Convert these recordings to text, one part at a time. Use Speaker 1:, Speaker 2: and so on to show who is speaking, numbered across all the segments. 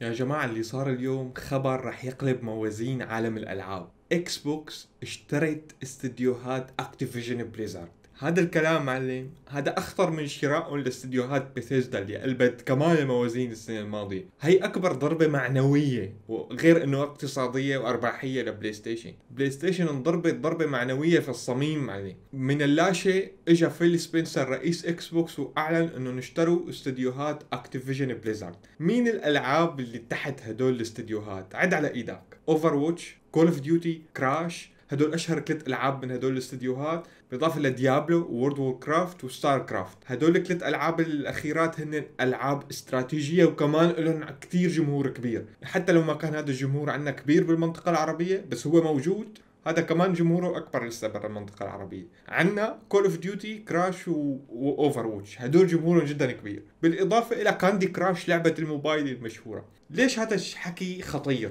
Speaker 1: يا جماعة اللي صار اليوم خبر رح يقلب موازين عالم الألعاب اكس بوكس اشترت استديوهات اكتيفيجن بليزارد هذا الكلام معلم هذا اخطر من شرائهم لاستديوهات بثيزدا اللي قلبت كمان الموازين السنه الماضيه هي اكبر ضربه معنويه وغير انه اقتصاديه وارباحيه لبلاي ستيشن بلاي ستيشن انضربت ضربه معنويه في الصميم معلم من اللاشيء اجى فيل سبنسر رئيس اكس بوكس واعلن انه اشتروا استديوهات اكتيفيجن بليزارد مين الالعاب اللي تحت هدول الاستديوهات عد على ايدك اوفر واتش كول اوف ديوتي كراش هدول اشهر ثلاث العاب من هدول الاستديوهات بالاضافه لديابلو وورد وور كرافت وستار كرافت هدول الثلاث العاب الاخيرات هن العاب استراتيجيه وكمان لهم كثير جمهور كبير حتى لو ما كان هذا الجمهور عندنا كبير بالمنطقه العربيه بس هو موجود هذا كمان جمهوره اكبر لسه برا المنطقه العربيه عندنا كول اوف ديوتي كراش واوفر واتش هدول جمهورهم جدا كبير بالاضافه الى كاندي كراش لعبه الموبايل المشهوره ليش هذا الحكي خطير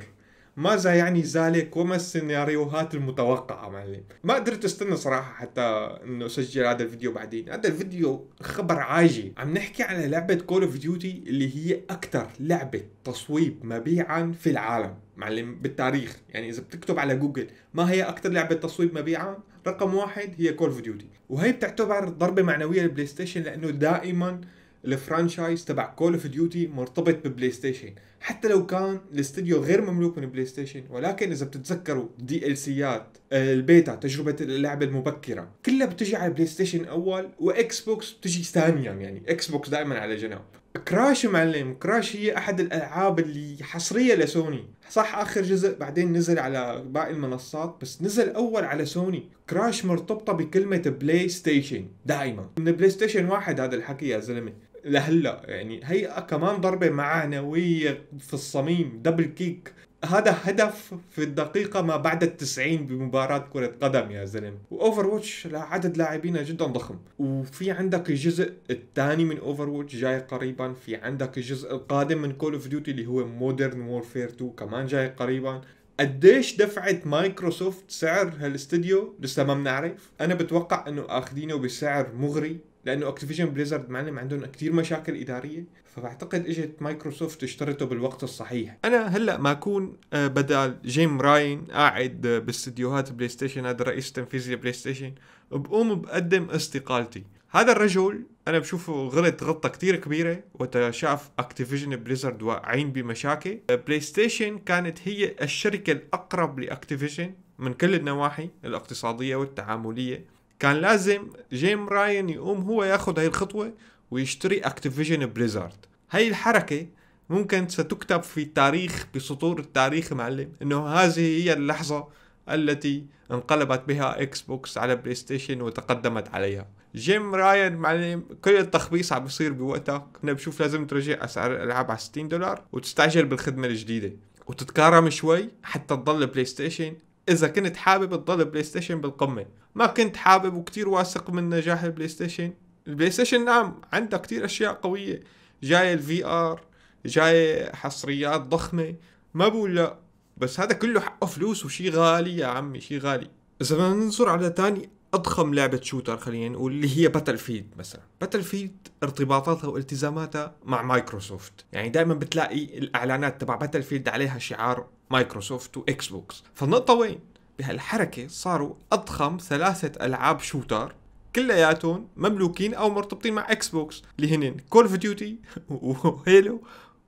Speaker 1: ماذا يعني ذلك وما السيناريوهات المتوقعة معلم ما قدرت استنى صراحة حتى انه اسجل هذا الفيديو بعدين هذا الفيديو خبر عاجي عم نحكي على لعبة كول اوف ديوتي اللي هي اكثر لعبة تصويب مبيعا في العالم معلم بالتاريخ يعني اذا بتكتب على جوجل ما هي اكثر لعبه تصويب مبيعا رقم واحد هي كول اوف ديوتي وهي بتعتبر ضربه معنويه للبلاي ستيشن لانه دائما الفرانشايز تبع كول اوف ديوتي مرتبط ببلاي ستيشن حتى لو كان الاستديو غير مملوك من بلاي ستيشن ولكن اذا بتتذكروا دي ال سيات البيتا تجربه اللعبه المبكره كلها بتجي على بلاي ستيشن اول واكس بوكس بتجي ثانيا يعني اكس بوكس دائما على جنب كراش معلم كراش هي احد الالعاب اللي حصريه لسوني صح اخر جزء بعدين نزل على باقي المنصات بس نزل اول على سوني كراش مرتبطه بكلمه بلاي ستيشن دائما من بلاي ستيشن واحد هذا الحكي يا زلمه لهلا يعني هي كمان ضربه معنويه في الصميم دبل كيك هذا هدف في الدقيقة ما بعد التسعين بمباراة كرة قدم يا زلمة وأوفر واتش عدد لاعبينها جدا ضخم وفي عندك الجزء الثاني من أوفر واتش جاي قريبا في عندك الجزء القادم من كول اوف ديوتي اللي هو مودرن وورفير 2 كمان جاي قريبا قديش دفعت مايكروسوفت سعر هالاستديو لسه ما بنعرف انا بتوقع انه اخذينه بسعر مغري لانه اكتيفيجن بليزرد معلم عندهم كثير مشاكل اداريه فبعتقد اجت مايكروسوفت اشترته بالوقت الصحيح انا هلا ما اكون بدل جيم راين قاعد باستديوهات بلاي ستيشن هذا الرئيس التنفيذي لبلاي ستيشن بقوم بقدم استقالتي هذا الرجل انا بشوفه غلط غلطه كثير كبيره وقت شاف اكتيفيجن بليزرد واقعين بمشاكل بلاي آه، ستيشن كانت هي الشركه الاقرب لاكتيفيجن من كل النواحي الاقتصاديه والتعامليه كان لازم جيم راين يقوم هو ياخذ هاي الخطوه ويشتري اكتيفيجن بليزارد هاي الحركه ممكن ستكتب في التاريخ بسطور التاريخ معلم انه هذه هي اللحظه التي انقلبت بها اكس بوكس على بلاي ستيشن وتقدمت عليها جيم راين معلم كل التخبيص عم بيصير بوقتها كنا بشوف لازم ترجع اسعار الالعاب على 60 دولار وتستعجل بالخدمه الجديده وتتكرم شوي حتى تضل بلاي ستيشن اذا كنت حابب تضل بلاي ستيشن بالقمه ما كنت حابب وكتير واثق من نجاح البلاي ستيشن البلاي ستيشن نعم عندها كتير اشياء قويه جاي الفي ار جاي حصريات ضخمه ما بقول لا بس هذا كله حقه فلوس وشي غالي يا عمي شي غالي اذا بدنا ننظر على تاني اضخم لعبه شوتر خلينا نقول اللي هي باتل فيلد مثلا باتل فيلد ارتباطاتها والتزاماتها مع مايكروسوفت يعني دائما بتلاقي الاعلانات تبع باتل فيلد عليها شعار مايكروسوفت واكس بوكس فالنقطه وين بهالحركه صاروا اضخم ثلاثه العاب شوتر كلياتهم مملوكين او مرتبطين مع اكس بوكس اللي هن كول اوف ديوتي وهيلو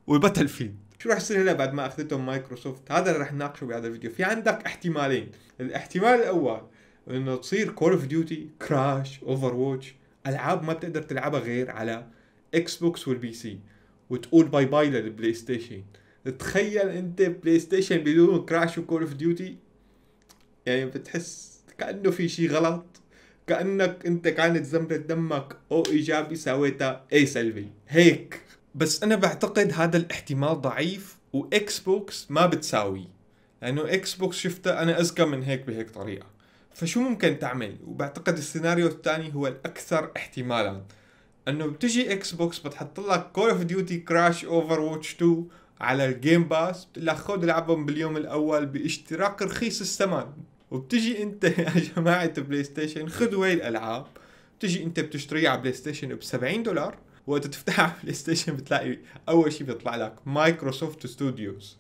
Speaker 1: وباتل فيلد شو رح يصير هلا بعد ما اخذتهم مايكروسوفت؟ هذا اللي رح نناقشه بهذا الفيديو، في عندك احتمالين، الاحتمال الاول انه تصير كول اوف ديوتي كراش اوفر واتش العاب ما بتقدر تلعبها غير على اكس بوكس والبي سي وتقول باي باي للبلاي ستيشن تخيل انت بلاي ستيشن بدون كراش وكول اوف ديوتي يعني بتحس كانه في شيء غلط كانك انت كانت زمرة دمك او ايجابي سويتها اي سلبي هيك بس انا بعتقد هذا الاحتمال ضعيف واكس بوكس ما بتساوي لانه اكس بوكس شفتها انا اذكى من هيك بهيك طريقه فشو ممكن تعمل وبعتقد السيناريو الثاني هو الاكثر احتمالا انه بتجي اكس بوكس بتحط لك كول اوف ديوتي كراش اوفر واتش 2 على الجيم باس بتقول لك خذ العبهم باليوم الاول باشتراك رخيص الثمن وبتجي انت يا جماعه بلاي ستيشن خذوا هاي الالعاب بتجي انت بتشتريها على بلاي ستيشن ب 70 دولار وقت تفتحها على بلاي ستيشن بتلاقي اول شيء بيطلع لك مايكروسوفت ستوديوز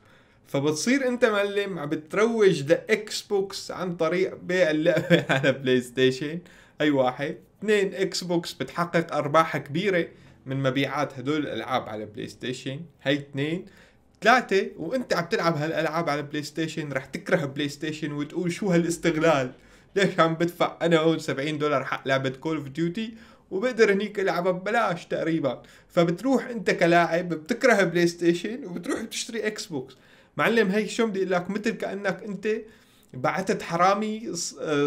Speaker 1: فبتصير انت معلم عم بتروج اكس بوكس عن طريق بيع اللعبه على بلاي ستيشن اي واحد اثنين اكس بوكس بتحقق ارباح كبيره من مبيعات هدول الالعاب على بلاي ستيشن هي اثنين ثلاثة وانت عم تلعب هالالعاب على بلاي ستيشن رح تكره بلاي ستيشن وتقول شو هالاستغلال ليش عم بدفع انا هون 70 دولار حق لعبة كول اوف ديوتي وبقدر هنيك العبها ببلاش تقريبا فبتروح انت كلاعب بتكره بلاي ستيشن وبتروح بتشتري اكس بوكس معلم هي شو بدي اقول لك مثل كانك انت بعثت حرامي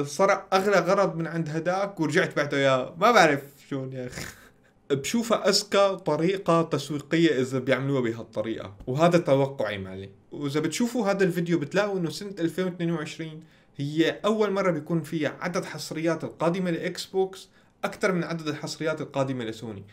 Speaker 1: سرق آه، اغلى غرض من عند هداك ورجعت بعته اياه ما بعرف شلون يا اخي بشوفها اذكى طريقه تسويقيه اذا بيعملوها بهالطريقه وهذا توقعي مالي واذا بتشوفوا هذا الفيديو بتلاقوا انه سنه 2022 هي اول مره بيكون فيها عدد حصريات القادمه لاكس بوكس اكثر من عدد الحصريات القادمه لسوني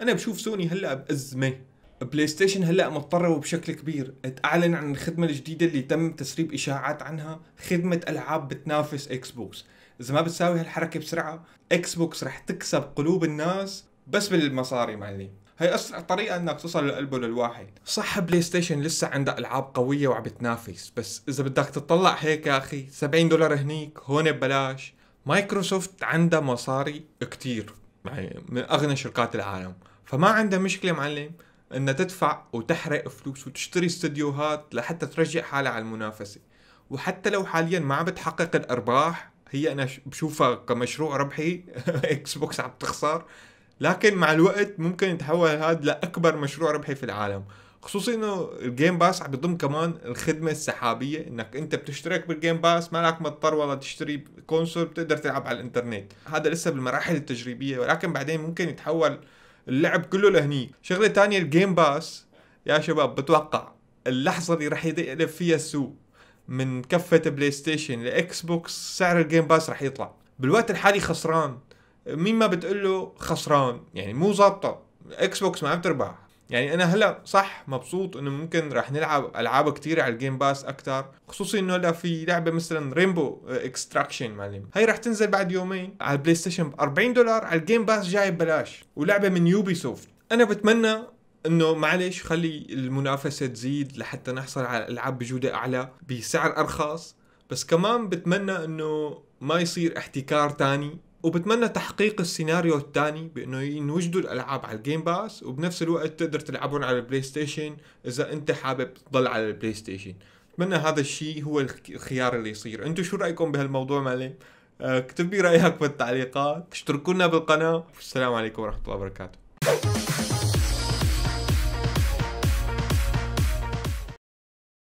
Speaker 1: انا بشوف سوني هلا بازمه بلاي ستيشن هلا مضطره وبشكل كبير تعلن عن الخدمه الجديده اللي تم تسريب اشاعات عنها خدمه العاب بتنافس اكس بوكس اذا ما بتساوي هالحركه بسرعه اكس بوكس رح تكسب قلوب الناس بس بالمصاري معلم هي اسرع طريقه انك توصل لقلبه للواحد صح بلاي ستيشن لسه عندها العاب قويه وعم بتنافس بس اذا بدك تطلع هيك يا اخي 70 دولار هنيك هون ببلاش مايكروسوفت عندها مصاري كتير يعني من اغنى شركات العالم فما عندها مشكله معلم انها تدفع وتحرق فلوس وتشتري استديوهات لحتى ترجع حالها على المنافسه وحتى لو حاليا ما عم بتحقق الارباح هي انا بشوفها كمشروع ربحي اكس بوكس عم تخسر لكن مع الوقت ممكن يتحول هذا لاكبر مشروع ربحي في العالم خصوصي انه الجيم باس عم يضم كمان الخدمه السحابيه انك انت بتشترك بالجيم باس لك مضطر والله تشتري كونسول بتقدر تلعب على الانترنت هذا لسه بالمراحل التجريبيه ولكن بعدين ممكن يتحول اللعب كله لهني شغله تانية الجيم باس يا شباب بتوقع اللحظه اللي راح يقلب فيها السوق من كفه بلاي ستيشن لاكس بوكس سعر الجيم باس راح يطلع بالوقت الحالي خسران مين ما بتقول له خسران يعني مو ظابطه اكس بوكس ما عم تربح يعني انا هلا صح مبسوط انه ممكن رح نلعب العاب كتير على الجيم باس اكثر خصوصي انه هلا في لعبه مثلا ريمبو اكستراكشن معلم هي رح تنزل بعد يومين على البلاي ستيشن ب 40 دولار على الجيم باس جاي ببلاش ولعبه من يوبي سوفت انا بتمنى انه معلش خلي المنافسه تزيد لحتى نحصل على العاب بجوده اعلى بسعر ارخص بس كمان بتمنى انه ما يصير احتكار تاني وبتمنى تحقيق السيناريو الثاني بانه ينوجدوا الالعاب على الجيم باس وبنفس الوقت تقدر تلعبون على البلاي ستيشن اذا انت حابب تضل على البلاي ستيشن اتمنى هذا الشيء هو الخيار اللي يصير انتم شو رايكم بهالموضوع معلم آه، اكتب لي رايك بالتعليقات اشتركونا بالقناه والسلام عليكم ورحمه الله وبركاته